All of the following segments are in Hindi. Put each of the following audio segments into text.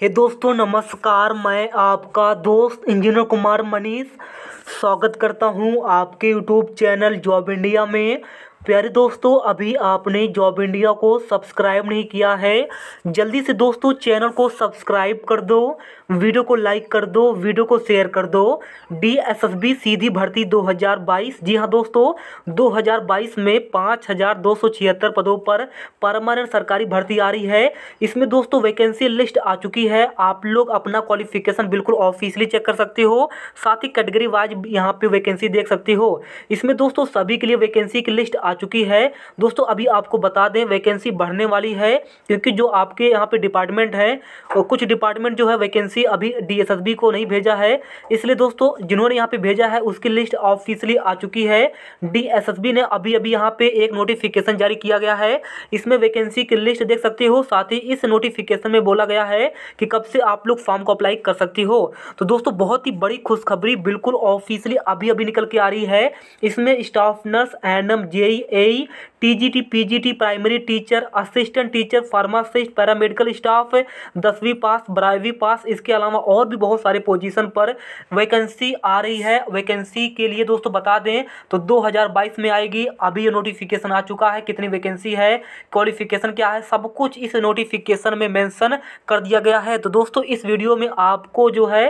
हे दोस्तों नमस्कार मैं आपका दोस्त इंजीनियर कुमार मनीष स्वागत करता हूं आपके यूट्यूब चैनल जॉब इंडिया में प्यारे दोस्तों अभी आपने जॉब इंडिया को सब्सक्राइब नहीं किया है जल्दी से दोस्तों चैनल को सब्सक्राइब कर दो वीडियो को लाइक कर दो वीडियो को शेयर कर दो डीएसएसबी सीधी भर्ती 2022 जी हाँ दोस्तों 2022 में छिहत्तर पदों पर परमानेंट सरकारी भर्ती आ रही है इसमें दोस्तों वैकेंसी लिस्ट आ चुकी है आप लोग अपना क्वालिफिकेशन बिल्कुल ऑफिशियली चेक कर सकते हो साथ ही कैटेगरी वाइज यहाँ पे वैकेंसी देख सकते हो इसमें दोस्तों सभी के लिए वैकेंसी की लिस्ट आ चुकी है दोस्तों अभी आपको बता दें वैकेंसी बढ़ने वाली है क्योंकि जो आपके यहाँ पे डिपार्टमेंट है कुछ डिपार्टमेंट जो है वैकेंसी अभी डीएसएसबी को नहीं भेजा है इसलिए दोस्तों जिन्होंने यहाँ पे भेजा है उसकी लिस्ट ऑफिशियली आ चुकी है डी ने अभी अभी यहाँ पे एक नोटिफिकेशन जारी किया गया है इसमें वैकेंसी की लिस्ट देख सकते हो साथ ही इस नोटिफिकेशन में बोला गया है कि कब से आप लोग फॉर्म को अप्लाई कर सकती हो तो दोस्तों बहुत ही बड़ी खुशखबरी बिल्कुल ऑफिशियली अभी अभी निकल के आ रही है इसमें staff nurse and M J I TGT PGT primary teacher assistant teacher pharmacist paramedical staff दसवीं पास बारहवीं पास इसके अलावा और भी बहुत सारे पोजीशन पर वैकेंसी आ रही है वैकेंसी के लिए दोस्तों बता दें तो 2022 में आएगी अभी ये नोटिफिकेशन आ चुका है कितनी वैकेंसी है क्वालिफिकेशन क्या है सब कुछ इस नोटिफिकेशन में मैंसन कर दिया गया है तो दोस्तों इस वीडियो में आपको जो है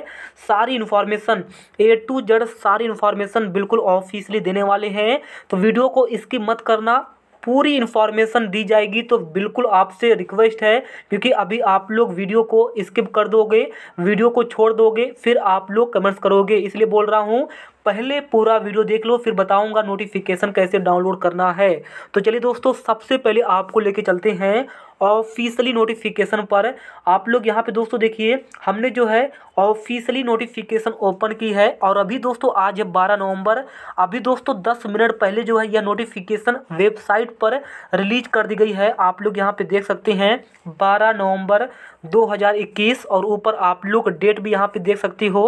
सारी इन्फॉर्मेशन ए टू जेड सारी इन्फॉर्मेशन बिल्कुल ऑफिसली देने वाले हैं तो वीडियो को इसके गलती मत करना पूरी इन्फॉर्मेशन दी जाएगी तो बिल्कुल आपसे रिक्वेस्ट है क्योंकि अभी आप लोग वीडियो को स्किप कर दोगे वीडियो को छोड़ दोगे फिर आप लोग कमेंट्स करोगे इसलिए बोल रहा हूँ पहले पूरा वीडियो देख लो फिर बताऊंगा नोटिफिकेशन कैसे डाउनलोड करना है तो चलिए दोस्तों सबसे पहले आपको लेके चलते हैं ऑफिशियली नोटिफिकेशन पर आप लोग यहाँ पे दोस्तों देखिए हमने जो है ऑफिशियली नोटिफिकेशन ओपन की है और अभी दोस्तों आज है बारह नवंबर अभी दोस्तों दस मिनट पहले जो है यह नोटिफिकेशन वेबसाइट पर रिलीज कर दी गई है आप लोग यहाँ पे देख सकते हैं बारह नवंबर 2021 और ऊपर आप लोग डेट भी यहाँ पे देख सकती हो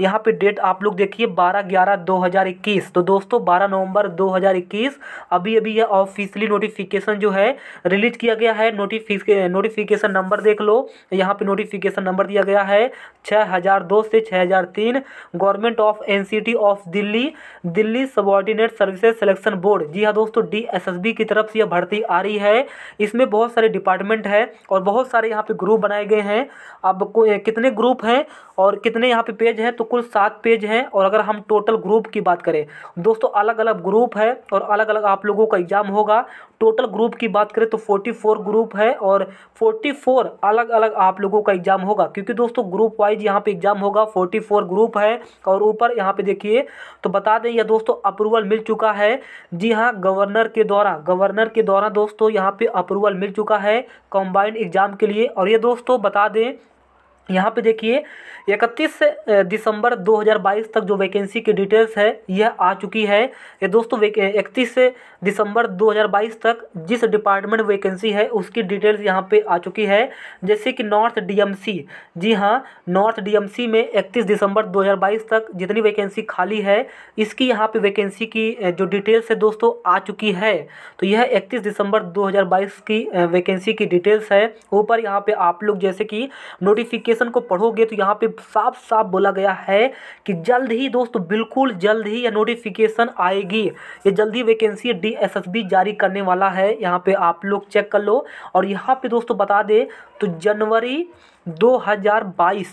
यहाँ पे डेट आप लोग देखिए 12 ग्यारह 2021 तो दोस्तों 12 नवंबर 2021 अभी अभी यह ऑफिशियली नोटिफिकेशन जो है रिलीज किया गया है नोटिफिक नोटिफिकेशन नंबर देख लो यहाँ पे नोटिफिकेशन नंबर दिया गया है 6002 से 6003 government of NCT of Delhi Delhi subordinate services selection board जी हाँ दोस्तों डी की तरफ से यह भर्ती आ रही है इसमें बहुत सारे डिपार्टमेंट है और बहुत सारे यहाँ पे ग्रुप बनाए गए हैं अब कितने ग्रुप हैं और कितने यहाँ पे पेज हैं तो तो कुल सात पेज हैं और अगर हम टोटल ग्रुप की बात करें दोस्तों अलग अलग ग्रुप है और अलग अलग आप लोगों का एग्ज़ाम होगा टोटल ग्रुप की बात करें तो 44 ग्रुप है और 44 अलग अलग आप लोगों का एग्ज़ाम होगा क्योंकि दोस्तों ग्रुप वाइज यहाँ पे एग्ज़ाम होगा 44 ग्रुप है और ऊपर यहाँ पे देखिए तो बता दें यह दोस्तों अप्रूवल मिल चुका है जी हाँ गवर्नर के द्वारा गवर्नर के द्वारा दोस्तों यहाँ पे अप्रूवल मिल चुका है कंबाइंड एग्ज़ाम के लिए और ये दोस्तों बता दें यहाँ पे देखिए 31 दिसंबर 2022 तक जो वैकेंसी की डिटेल्स है यह आ चुकी है ये दोस्तों इकतीस दिसंबर 2022 तक जिस डिपार्टमेंट वैकेंसी है उसकी डिटेल्स यहाँ पे आ चुकी है जैसे कि नॉर्थ डीएमसी जी हाँ नॉर्थ डीएमसी में 31 दिसंबर 2022 तक जितनी वैकेंसी खाली है इसकी यहाँ पे वैकेंसी की जो डिटेल्स है दोस्तों आ चुकी है तो यह इकतीस दिसंबर दो की वैकेंसी की डिटेल्स है ऊपर यहाँ पर आप लोग जैसे कि नोटिफिकेशन नोटिफिकेशन को पढ़ोगे तो यहाँ पे साफ साफ बोला गया है कि जल्द ही दोस्तों बिल्कुल जल्द ही यह नोटिफिकेशन आएगी ये जल्द ही वैकेंसी डीएसएसबी जारी करने वाला है यहाँ पे आप लोग चेक कर लो और यहाँ पे दोस्तों बता दें तो जनवरी 2022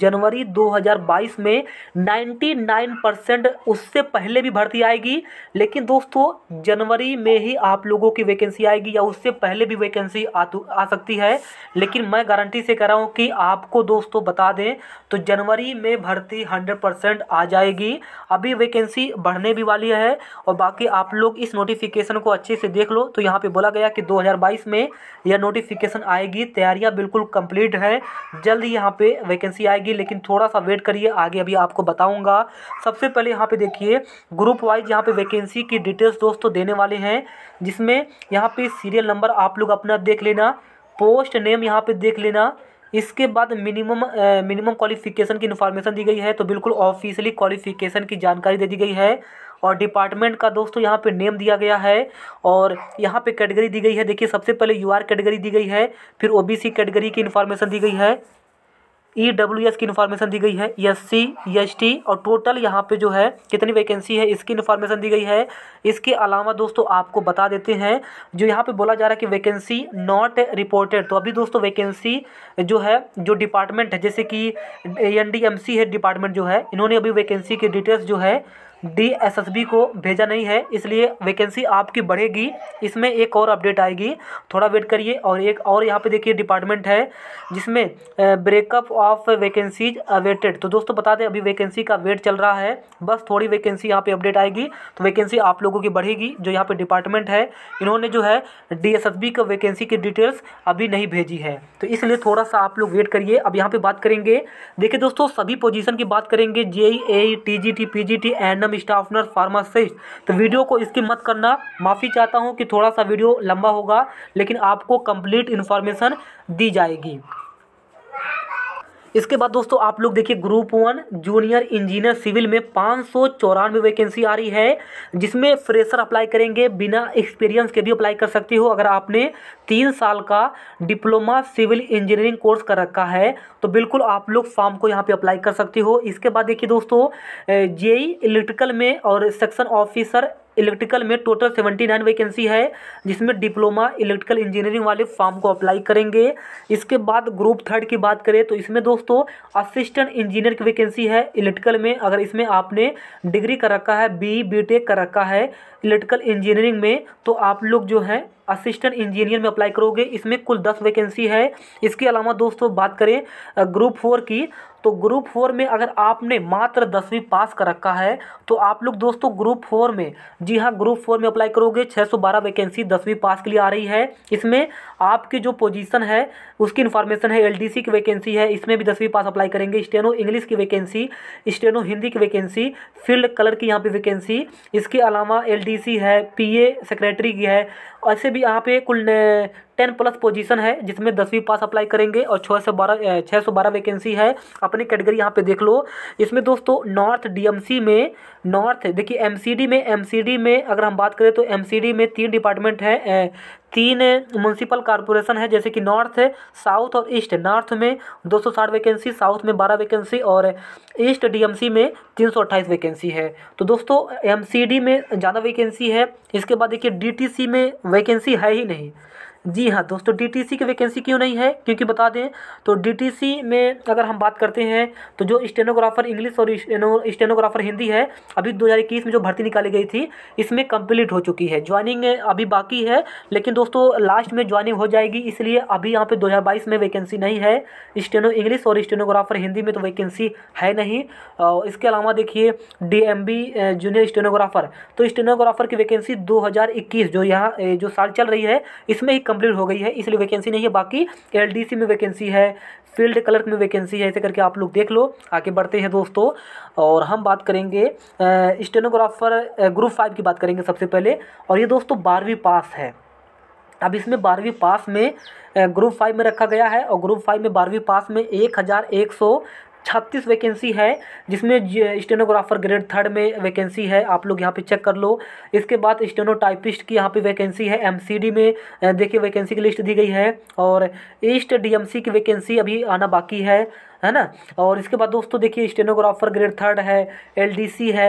जनवरी 2022 में 99 परसेंट उससे पहले भी भर्ती आएगी लेकिन दोस्तों जनवरी में ही आप लोगों की वैकेंसी आएगी या उससे पहले भी वैकेंसी आ, आ सकती है लेकिन मैं गारंटी से कह रहा हूँ कि आपको दोस्तों बता दें तो जनवरी में भर्ती 100 परसेंट आ जाएगी अभी वैकेंसी बढ़ने भी वाली है और बाकी आप लोग इस नोटिफिकेशन को अच्छे से देख लो तो यहाँ पर बोला गया कि दो में यह नोटिफिकेशन आएगी तैयारियाँ बिल्कुल कंप्लीट है जल्द यहाँ पर वैकेंसी जाएगी लेकिन थोड़ा सा वेट करिए आगे अभी आपको बताऊंगा सबसे पहले यहाँ पे देखिए ग्रुप वाइज यहाँ पे वैकेंसी की डिटेल्स दोस्तों देने वाले हैं जिसमें यहाँ पे सीरियल नंबर आप लोग अपना देख लेना पोस्ट नेम यहाँ पे देख लेना इसके बाद मिनिमम मिनिमम क्वालिफिकेशन की इन्फॉर्मेशन दी गई है तो बिल्कुल ऑफिशियली क्वालिफिकेशन की जानकारी दे दी गई है और डिपार्टमेंट का दोस्तों यहाँ पे नेम दिया गया है और यहाँ पे कैटेगरी दी गई है देखिए सबसे पहले यूआर कैटेगरी दी गई है फिर ओबीसी कैटेगरी की इन्फॉर्मेशन दी गई है ई डब्ल्यू एस की इन्फॉर्मेशन दी गई है एस सी एस टी और टोटल यहाँ पे जो है कितनी वैकेंसी है इसकी इन्फॉर्मेशन दी गई है इसके अलावा दोस्तों आपको बता देते हैं जो यहाँ पे बोला जा रहा है कि वैकेंसी नॉट रिपोर्टेड तो अभी दोस्तों वैकेंसी जो है जो डिपार्टमेंट है जैसे कि A N D M C है डिपार्टमेंट जो है इन्होंने अभी वैकेंसी की डिटेल्स जो है डीएसएसबी को भेजा नहीं है इसलिए वैकेंसी आपकी बढ़ेगी इसमें एक और अपडेट आएगी थोड़ा वेट करिए और एक और यहाँ पे देखिए डिपार्टमेंट है जिसमें ब्रेकअप ऑफ वैकेंसीज अवेटेड तो दोस्तों बता दें अभी वैकेंसी का वेट चल रहा है बस थोड़ी वैकेंसी यहाँ पे अपडेट आएगी तो वैकेंसी आप लोगों की बढ़ेगी जो यहाँ पर डिपार्टमेंट है इन्होंने जो है डी का वैकेंसी की डिटेल्स अभी नहीं भेजी है तो इसलिए थोड़ा सा आप लोग वेट करिए अब यहाँ पर बात करेंगे देखिए दोस्तों सभी पोजिशन की बात करेंगे J E A T G T P G T N random staff nurse pharmacist तो वीडियो को इसकी मत करना माफ़ी चाहता हूँ कि थोड़ा सा वीडियो लंबा होगा लेकिन आपको कंप्लीट इन्फॉर्मेशन दी जाएगी इसके बाद दोस्तों आप लोग देखिए group one junior engineer civil में पाँच सौ चौरानवे वैकेंसी आ रही है जिसमें फ्रेशर अप्लाई करेंगे बिना एक्सपीरियंस के भी अप्लाई कर सकते हो अगर आपने तीन साल का डिप्लोमा सिविल इंजीनियरिंग कोर्स कर रखा है तो बिल्कुल आप लोग फॉर्म को यहाँ पे अप्लाई कर सकते हो इसके बाद देखिए दोस्तों जेई इलेक्ट्रिकल e में और सेक्शन ऑफिसर इलेक्ट्रिकल में टोटल सेवेंटी नाइन वैकेंसी है जिसमें डिप्लोमा इलेक्ट्रिकल इंजीनियरिंग वाले फॉर्म को अप्लाई करेंगे इसके बाद ग्रुप थर्ड की बात करें तो इसमें दोस्तों असिस्टेंट इंजीनियर की वैकेंसी है इलेक्ट्रिकल में अगर इसमें आपने डिग्री कर रखा है बी बी टेक कर रखा है इलेक्ट्रिकल इंजीनियरिंग में तो आप लोग जो है असिस्टेंट इंजीनियर में अप्लाई करोगे इसमें कुल दस वैकेंसी है इसके अलावा दोस्तों बात करें ग्रुप फोर की तो ग्रुप फोर में अगर आपने मात्र दसवीं पास कर रखा है तो आप लोग दोस्तों ग्रुप फोर में जी हाँ ग्रुप फोर में अप्लाई करोगे 612 वैकेंसी दसवीं पास के लिए आ रही है इसमें आपकी जो पोजीशन है उसकी इन्फॉर्मेशन है एलडीसी की वैकेंसी है इसमें भी दसवीं पास अप्लाई करेंगे स्टेनो इंग्लिश की वैकेंसी स्टेनो हिंदी की वैकेंसी फील्ड कलर की यहाँ पर वैकेंसी इसके अलावा एल है पी सेक्रेटरी की है ऐसे भी यहाँ पे कुल टेन प्लस पोजीशन है जिसमें दसवीं पास अप्लाई करेंगे और छः सौ बारह छः सौ बारह वैकेंसी है अपनी कैटेगरी यहाँ पे देख लो इसमें दोस्तों नॉर्थ डीएमसी में नॉर्थ देखिए एमसीडी में एमसीडी में अगर हम बात करें तो एमसीडी में तीन डिपार्टमेंट हैं तीन म्यूनसिपल कॉरपोरेशन है जैसे कि नॉर्थ है साउथ और ईस्ट नॉर्थ में दो सौ साठ वैकेंसी साउथ में बारह वैकेंसी और ईस्ट डीएमसी में तीन सौ अट्ठाईस वैकेंसी है तो दोस्तों एमसीडी में ज़्यादा वैकेंसी है इसके बाद देखिए डीटीसी में वैकेंसी है ही नहीं जी हाँ दोस्तों डीटीसी की वैकेंसी क्यों नहीं है क्योंकि बता दें तो डीटीसी में अगर हम बात करते हैं तो जो स्टेनोग्राफर इंग्लिश और स्टेनोग्राफर हिंदी है अभी 2021 में जो भर्ती निकाली गई थी इसमें कंप्लीट हो चुकी है ज्वाइनिंग अभी बाकी है लेकिन दोस्तों लास्ट में ज्वाइनिंग हो जाएगी इसलिए अभी यहाँ पर दो में वैकेंसी नहीं है स्टेनो इंग्लिश और स्टेनोग्राफर हिंदी में तो वैकेंसी है नहीं इसके अलावा देखिए डी जूनियर स्टेनोग्राफर तो स्टेनोग्राफर की वैकेंसी दो जो यहाँ जो साल चल रही है इसमें ही कंप्लीट हो गई है इसलिए वैकेंसी नहीं है बाकी एल में वैकेंसी है फील्ड क्लर्क में वैकेंसी है ऐसे करके आप लोग देख लो आगे बढ़ते हैं दोस्तों और हम बात करेंगे स्टेनोग्राफर ग्रुप फाइव की बात करेंगे सबसे पहले और ये दोस्तों बारहवीं पास है अब इसमें बारहवीं पास में ग्रुप फाइव में रखा गया है और ग्रुप फाइव में बारहवीं पास में एक हज़ार एक सौ छत्तीस वैकेंसी है जिसमें स्टेनोग्राफर ग्रेड थर्ड में वैकेंसी है आप लोग यहाँ पे चेक कर लो इसके बाद स्टेनो टाइपिस्ट की यहाँ पे वैकेंसी है एमसीडी में देखिए वैकेंसी की लिस्ट दी गई है और ईस्ट डीएमसी की वैकेंसी अभी आना बाकी है है ना और इसके बाद दोस्तों देखिए स्टेनोग्राफर ग्रेड थर्ड है एलडीसी है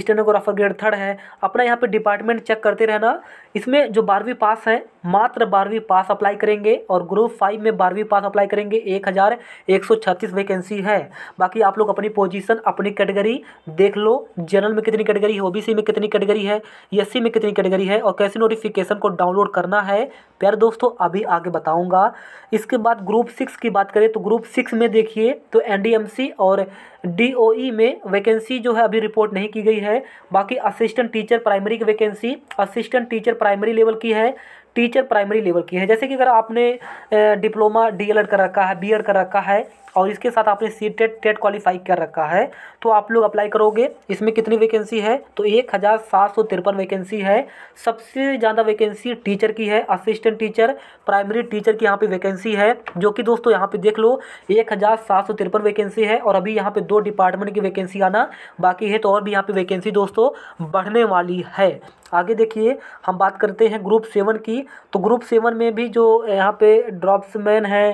स्टेनोग्राफर ग्रेड थर्ड है अपना यहाँ पे डिपार्टमेंट चेक करते रहना इसमें जो बारहवीं पास हैं मात्र बारहवीं पास अप्लाई करेंगे और ग्रुप फाइव में बारहवीं पास अप्लाई करेंगे एक हज़ार एक सौ छत्तीस वैकेंसी है बाकी आप लोग अपनी पोजीशन अपनी कैटेगरी देख लो जनरल में कितनी कैटेगरी है ओ में कितनी कैटेगरी है एस में कितनी कैटेगरी है और कैसे नोटिफिकेशन को डाउनलोड करना है प्यारे दोस्तों अभी आगे बताऊँगा इसके बाद ग्रुप सिक्स की बात करें तो ग्रुप सिक्स में देखिए लिए तो एनडीएमसी और डी e में वैकेंसी जो है अभी रिपोर्ट नहीं की गई है बाकी असिस्टेंट टीचर प्राइमरी की vacancy assistant teacher primary level की है टीचर प्राइमरी लेवल की है जैसे कि अगर आपने डिप्लोमा डी कर रखा है बी कर रखा है और इसके साथ आपने सी टेट टेट क्वालिफाई कर रखा है तो आप लोग अप्लाई करोगे इसमें कितनी वैकेंसी है तो एक हज़ार सात सौ तिरपन वैकेंसी है सबसे ज़्यादा वैकेंसी टीचर की है असिस्टेंट टीचर प्राइमरी टीचर की यहाँ पे वैकेंसी है जो कि दोस्तों यहाँ पे देख लो एक हज़ार सात सौ तिरपन वैकेंसी है और अभी यहाँ पर दो डिपार्टमेंट की वैकेंसी आना बाकी है तो और भी यहाँ पर वैकेंसी दोस्तों बढ़ने वाली है आगे देखिए हम बात करते हैं ग्रुप सेवन की तो ग्रुप सेवन में भी जो यहाँ पे ड्रॉप्समैन है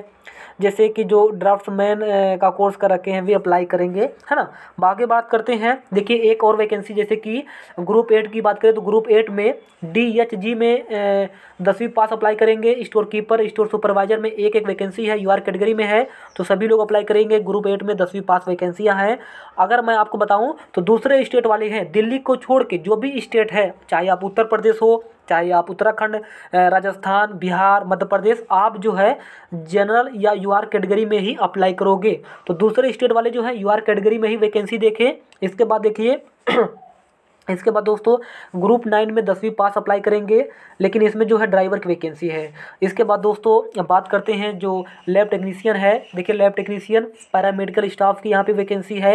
जैसे कि जो ड्राफ्टमैन का कोर्स कर रखे हैं वे अप्लाई करेंगे है ना बाकी बात करते हैं देखिए एक और वैकेंसी जैसे कि ग्रुप एट की बात करें तो ग्रुप एट में डी एच जी में दसवीं पास अप्लाई करेंगे स्टोर कीपर स्टोर सुपरवाइजर में एक एक वैकेंसी है यू आर कैटेगरी में है तो सभी लोग अप्लाई करेंगे ग्रुप एट में दसवीं पास वैकेंसियाँ हैं अगर मैं आपको बताऊँ तो दूसरे स्टेट वाले हैं दिल्ली को छोड़ के जो भी स्टेट है चाहे आप उत्तर प्रदेश हो चाहे आप उत्तराखंड राजस्थान बिहार मध्य प्रदेश आप जो है जनरल या यू आर कैटेगरी में ही अप्लाई करोगे तो दूसरे स्टेट वाले जो है यू आर कैटेगरी में ही वैकेंसी देखें इसके बाद देखिए इसके बाद दोस्तों ग्रुप नाइन में दसवीं पास अप्लाई करेंगे लेकिन इसमें जो है ड्राइवर की वैकेंसी है इसके बाद दोस्तों बात करते हैं जो लैब टेक्नीशियन है देखिए लैब टेक्नीशियन पैरामेडिकल स्टाफ की यहाँ पे वैकेंसी है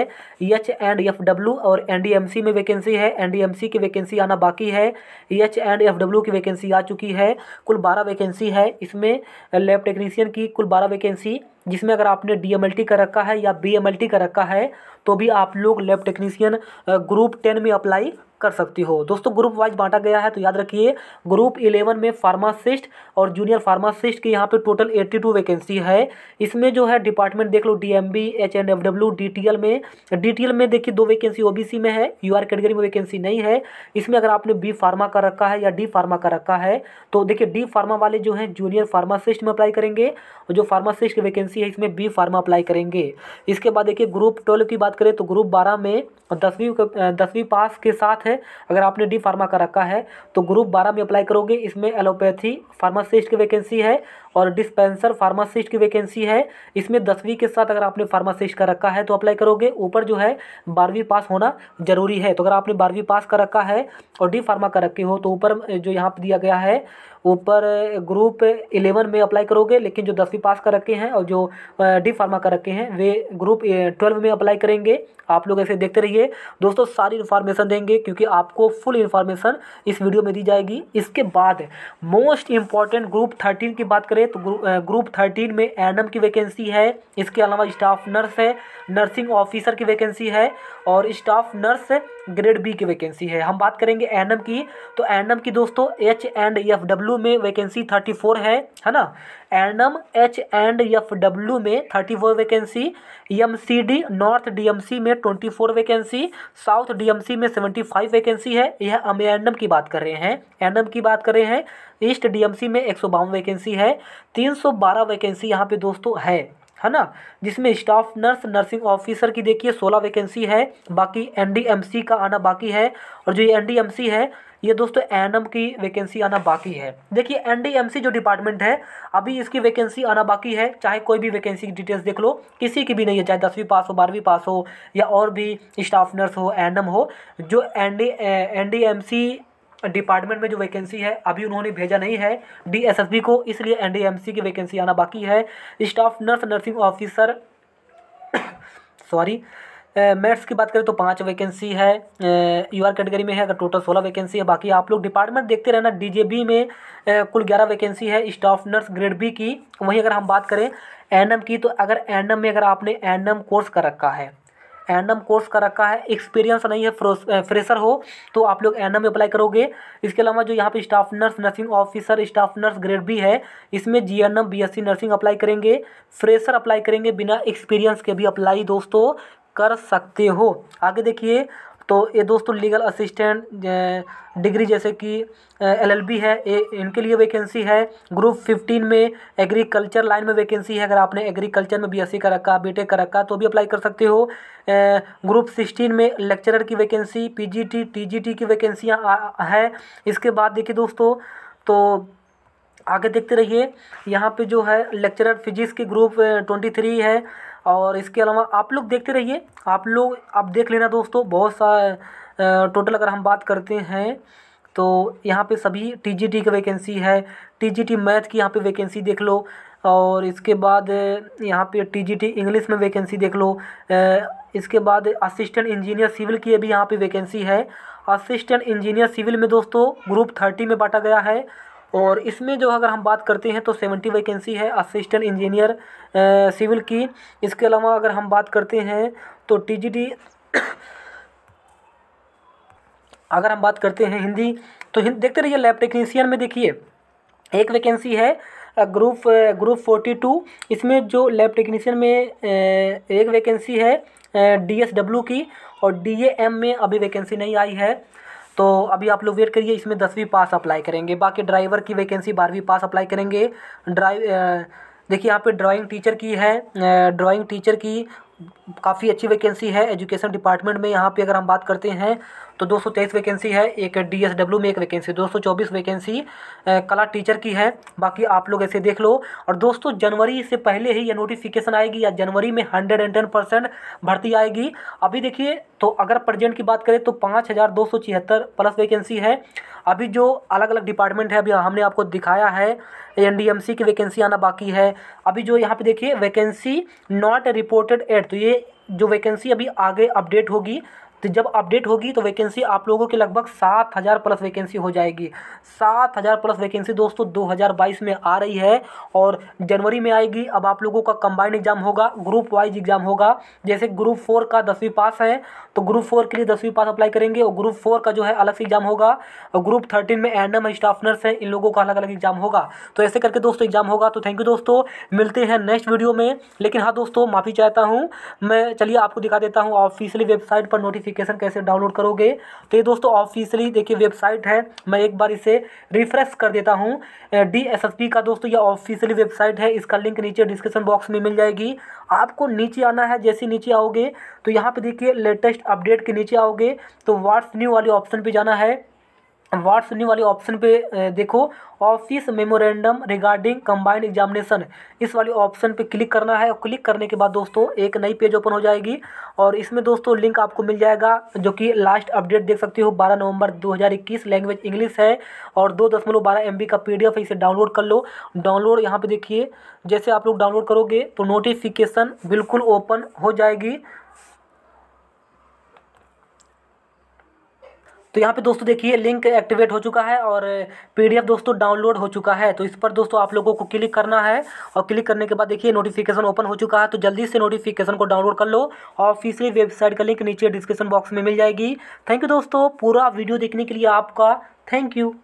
एच एंड एफ डब्ल्यू और सी में वैकेंसी है सी की वैकेंसी आना बाकी है एच एंड एफ डब्ल्यू की वैकेंसी आ चुकी है कुल बारह वैकेंसी है इसमें लैब टेक्नीशियन की कुल बारह वैकेंसी जिसमें अगर आपने डी कर रखा है या बी कर रखा है तो भी आप लोग लैब टेक्नीशियन ग्रुप टेन में अप्लाई कर सकती हो दोस्तों ग्रुप वाइज बांटा गया है तो याद रखिए ग्रुप इलेवन में फार्मासिस्ट और जूनियर फार्मासिस्ट की यहाँ पे टोटल एट्टी टू वैकेंसी है इसमें जो है डिपार्टमेंट देख लो D M B H and F W D T L में डी टी एल में देखिए दो वैकेंसी ओ बी सी में है यू आर कैटेगरी में वैकेंसी नहीं है इसमें अगर आपने बी फार्मा का रखा है या डी फार्मा का रखा है तो देखिए डी फार्मा वाले जो हैं जूनियर फार्मासिस्ट में अप्लाई करेंगे और जो फार्मासिस्ट की वैकेंसी है इसमें बी फार्मा अप्लाई करेंगे इसके बाद देखिए ग्रुप ट्वेल्व की बात करें तो ग्रुप बारह में दसवीं दसवीं पास के साथ है अगर आपने डी फार्मा का रखा है तो ग्रुप बारह में अप्लाई करोगे इसमें एलोपैथी फार्मासिस्ट की वैकेंसी है और डिस्पेंसर फार्मासिस्ट की वैकेंसी है इसमें दसवीं के साथ अगर आपने फार्मासिस्ट का रखा है तो अप्लाई करोगे ऊपर जो है बारहवीं पास होना ज़रूरी है तो अगर आपने बारहवीं पास कर रखा है और डी फार्मा का रखे हो तो ऊपर जो यहाँ पर दिया गया है ऊपर ग्रुप इलेवन में अप्लाई करोगे लेकिन जो दसवीं पास कर रखे हैं और जो डी फार्मा कर रखे हैं वे ग्रुप ट्वेल्व में अप्लाई करेंगे आप लोग ऐसे देखते रहिए दोस्तों सारी इन्फॉर्मेशन देंगे क्योंकि आपको फुल इन्फॉर्मेशन इस वीडियो में दी जाएगी इसके बाद मोस्ट इंपॉर्टेंट ग्रुप थर्टीन की बात करें तो ग्रुप थर्टीन में एनएम की वैकेंसी है इसके अलावा स्टाफ नर्स है नर्सिंग ऑफिसर की वैकेंसी है और स्टाफ नर्स ग्रेड बी की वैकेंसी है हम बात करेंगे एनएम की तो एनएम की दोस्तों H and F W W में वैकेंसी थर्टी फोर है है ना N M H and F W में thirty four vacancy M C D north D M C में twenty four vacancy south D M C में सेवेंटी फाइव वैकेंसी है यह हम एन एम की बात कर रहे हैं एन एम की बात कर रहे हैं ईस्ट डी एम सी में एक सौ बावन वैकेंसी है तीन सौ बारह वैकेंसी यहाँ पे दोस्तों है है ना जिसमें स्टाफ नर्स नर्सिंग ऑफिसर की देखिए सोलह वैकेंसी है बाकी एनडीएमसी का आना बाकी है और जो ये एनडीएमसी है ये दोस्तों एन की वैकेंसी आना बाकी है देखिए एनडीएमसी जो डिपार्टमेंट है अभी इसकी वैकेंसी आना बाकी है चाहे कोई भी वैकेंसी की डिटेल्स देख लो किसी की भी नहीं है चाहे दसवीं पास हो बारहवीं पास हो या और भी स्टाफ नर्स हो एनएम हो जो एन डी डिपार्टमेंट में जो वैकेंसी है अभी उन्होंने भेजा नहीं है डी को इसलिए एन की वैकेंसी आना बाकी है staff nurse nursing officer sorry mates की बात करें तो पाँच वैकेंसी है यू आर कैटेगरी में है अगर टोटल सोलह वैकेंसी है बाकी आप लोग डिपार्टमेंट देखते रहना डीजेबी में कुल ग्यारह वैकेंसी है स्टाफ नर्स ग्रेड बी की वहीं अगर हम बात करें एनएम की तो अगर एनएम में अगर आपने एनएम कोर्स कर रखा है एनएम कोर्स कर रखा है एक्सपीरियंस नहीं है फ्रेशर हो तो आप लोग एनएम में अप्लाई करोगे इसके अलावा जो यहाँ पे staff nurse nursing officer staff nurse grade भी है इसमें G N M B S C nursing apply करेंगे फ्रेशर अप्लाई करेंगे बिना एक्सपीरियंस के भी अप्लाई दोस्तों कर सकते हो आगे देखिए तो ये दोस्तों लीगल असिस्टेंट डिग्री जैसे कि एलएलबी है ए इनके लिए वैकेंसी है ग्रुप फिफ्टीन में एग्रीकल्चर लाइन में वैकेंसी है अगर आपने एग्रीकल्चर में बीएससी कर रखा बीटेक कर रखा तो भी अप्लाई कर सकते हो ग्रुप सिक्सटीन में लेक्चरर की वैकेंसी पीजीटी टीजीटी की वैकेंसियाँ है इसके बाद देखिए दोस्तों तो आगे देखते रहिए यहाँ पर जो है लेक्चरर फिजिक्स की ग्रुप ट्वेंटी थ्री है और इसके अलावा आप लोग देखते रहिए आप लोग आप देख लेना दोस्तों बहुत सा टोटल अगर हम बात करते हैं तो यहाँ पे सभी टीजीटी की वैकेंसी है टीजीटी मैथ की यहाँ पे वैकेंसी देख लो और इसके बाद यहाँ पे टीजीटी इंग्लिश में वैकेंसी देख लो इसके बाद असिस्टेंट इंजीनियर सिविल की भी यहाँ पे वैकेंसी है असिस्टेंट इंजीनियर सिविल में दोस्तों ग्रुप थर्टी में बांटा गया है और इसमें जो अगर हम बात करते हैं तो सेवेंटी वैकेंसी है असिस्टेंट इंजीनियर सिविल की इसके अलावा अगर हम बात करते हैं तो टी अगर हम बात करते हैं हिंदी तो हिंद देखते रहिए लैब टेक्नीशियन में देखिए एक वैकेंसी है ग्रुप ग्रुप फोर्टी टू इसमें जो लैब टेक्नीशियन में एक वैकेंसी है डी एस डब्ल्यू की और डी ए एम में अभी वैकेंसी नहीं आई है तो अभी आप लोग वेट करिए इसमें दसवीं पास अप्लाई करेंगे बाकी ड्राइवर की वैकेंसी बारहवीं पास अप्लाई करेंगे ड्राइव देखिए यहाँ पे ड्राइंग टीचर की है ड्राइंग टीचर की काफ़ी अच्छी वैकेंसी है एजुकेशन डिपार्टमेंट में यहाँ पे अगर हम बात करते हैं तो दो वैकेंसी है एक डी में एक वैकेंसी दो वैकेंसी कला टीचर की है बाकी आप लोग ऐसे देख लो और दोस्तों जनवरी से पहले ही यह नोटिफिकेशन आएगी या जनवरी में हंड्रेड एंड टेन परसेंट भर्ती आएगी अभी देखिए तो अगर प्रजेंट की बात करें तो पाँच हज़ार दो सौ छिहत्तर प्लस वैकेंसी है अभी जो अलग अलग डिपार्टमेंट है अभी हमने आपको दिखाया है एनडीएमसी की वैकेंसी आना बाकी है अभी जो यहाँ पे देखिए वैकेंसी नॉट रिपोर्टेड एट तो ये जो वैकेंसी अभी आगे अपडेट होगी तो जब अपडेट होगी तो वैकेंसी आप लोगों की लगभग सात हज़ार प्लस वैकेंसी हो जाएगी सात हज़ार प्लस वैकेंसी दोस्तों 2022 में आ रही है और जनवरी में आएगी अब आप लोगों का कंबाइंड एग्जाम होगा ग्रुप वाइज एग्जाम होगा जैसे ग्रुप फोर का दसवीं पास है तो ग्रुप फोर के लिए दसवीं पास अप्लाई करेंगे और ग्रुप फोर का जो है अलग से एग्जाम होगा और ग्रुप थर्टीन में एंडम एम स्टाफ नर्स है इन लोगों का अलग अलग एग्जाम होगा तो ऐसे करके दोस्तों एग्जाम होगा तो थैंक यू दोस्तों मिलते हैं नेक्स्ट वीडियो में लेकिन हाँ दोस्तों माफ़ी चाहता हूँ मैं चलिए आपको दिखा देता हूँ ऑफिशियली वेबसाइट पर नोटिफिक नोटिफिकेशन कैसे डाउनलोड करोगे तो ये दोस्तों ऑफिशियली देखिए वेबसाइट है मैं एक बार इसे रिफ्रेश कर देता हूँ डी का दोस्तों ये ऑफिशियली वेबसाइट है इसका लिंक नीचे डिस्क्रिप्शन बॉक्स में मिल जाएगी आपको नीचे आना है जैसे नीचे आओगे तो यहाँ पर देखिए लेटेस्ट अपडेट के नीचे आओगे तो व्हाट्स न्यू वाले ऑप्शन पर जाना है वार्ड सुनने वाली ऑप्शन पे देखो office memorandum regarding combined examination इस वाली ऑप्शन पे क्लिक करना है और क्लिक करने के बाद दोस्तों एक नई पेज ओपन हो जाएगी और इसमें दोस्तों लिंक आपको मिल जाएगा जो कि लास्ट अपडेट देख सकते हो 12 नवंबर 2021 लैंग्वेज इंग्लिश है और दो दशमलव बारह एम का पी है इसे डाउनलोड कर लो डाउनलोड यहाँ पर देखिए जैसे आप लोग डाउनलोड करोगे तो नोटिफिकेशन बिल्कुल ओपन हो जाएगी तो यहाँ पे दोस्तों देखिए लिंक एक्टिवेट हो चुका है और पीडीएफ दोस्तों डाउनलोड हो चुका है तो इस पर दोस्तों आप लोगों को क्लिक करना है और क्लिक करने के बाद देखिए नोटिफिकेशन ओपन हो चुका है तो जल्दी से नोटिफिकेशन को डाउनलोड कर लो और वेबसाइट का लिंक नीचे डिस्क्रिप्शन बॉक्स में मिल जाएगी थैंक यू दोस्तों पूरा वीडियो देखने के लिए आपका थैंक यू